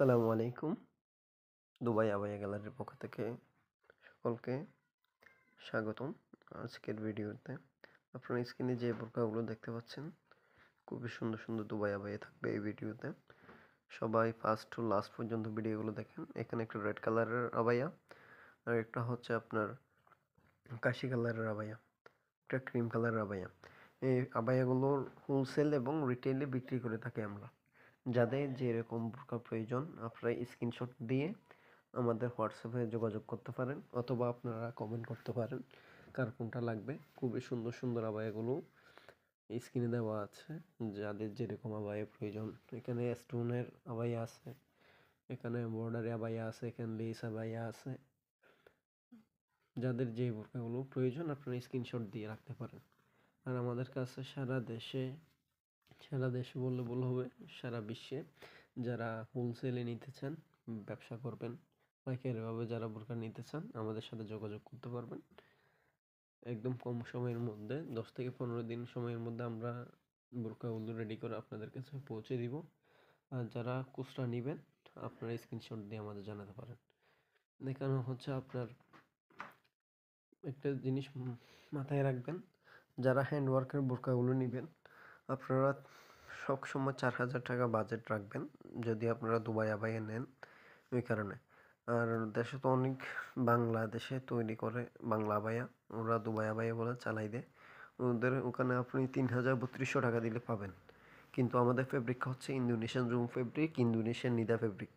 আসসালামু আলাইকুম দুবাই আবাইয়া গ্যালারির পক্ষ থেকে সকলকে স্বাগতম আজকের ভিডিওতে আপনারা স্ক্রিনে যে বোরকাগুলো দেখতে পাচ্ছেন খুবই সুন্দর সুন্দর দুবাই আবাইয়া থাকবে এই ভিডিওতে সবাই ফার্স্ট টু লাস্ট পর্যন্ত ভিডিওগুলো দেখেন এখানে একটা রেড কালারের আবাইয়া আর একটা হচ্ছে আপনার কাশি কালারের আবাইয়া একটা ক্রিম কালারের আবাইয়া এই আবাইয়াগুলোর হোলসেল এবং রিটেলে বিক্রি করে থাকি আমরা যাদের যেরকম বোরকা প্রয়োজন আপনারা স্ক্রিনশট দিয়ে আমাদের হোয়াটসঅ্যাপে যোগাযোগ করতে পারেন অথবা আপনারা কমেন্ট করতে পারেন কার কোনটা লাগবে খুবই সুন্দর সুন্দর আবায়াগুলো স্ক্রিনে দেওয়া আছে যাদের যেরকম আবায়া প্রয়োজন এখানে স্টোনের আবায়া আছে এখানে বর্ডারে আবায়া আছে এখানে লেস আবায়া আছে যাদের যে বোরকাগুলো প্রয়োজন আপনারা স্ক্রিনশট দিয়ে রাখতে পারেন আর আমাদের কাছে সারা দেশে সারা দেশে বললে ভুল হবে সারা বিশ্বে যারা হোলসেলে নিতে চান ব্যবসা করবেন পাইকারিভাবে যারা বোরকা নিতে চান আমাদের সাথে যোগাযোগ করতে পারবেন একদম কম সময়ের মধ্যে দশ থেকে পনেরো দিন সময়ের মধ্যে আমরা বোরকাগুলো রেডি করে আপনাদের কাছে পৌঁছে দিব আর যারা খুচরা নেবেন আপনারা স্ক্রিনশট দিয়ে আমাদের জানাতে পারেন দেখানো হচ্ছে আপনার একটা জিনিস মাথায় রাখবেন যারা হ্যান্ড ওয়ার্কের বোরকাগুলো নেবেন আপনারা সবসময় চার হাজার টাকা বাজেট রাখবেন যদি আপনারা দুবাই আবাইয়ে নেন ওই কারণে আর দেশে তো অনেক বাংলাদেশে তৈরি করে বাংলা আবাইয়া ওরা দুবাই আবাইয়া বলে চালাই দেয় ওদের ওখানে আপনি তিন হাজার বত্রিশশো টাকা দিলে পাবেন কিন্তু আমাদের ফেব্রিকটা হচ্ছে ইন্দোনেশিয়ান রুম ফেব্রিক ইন্দোনেশিয়ান নিদা ফেব্রিক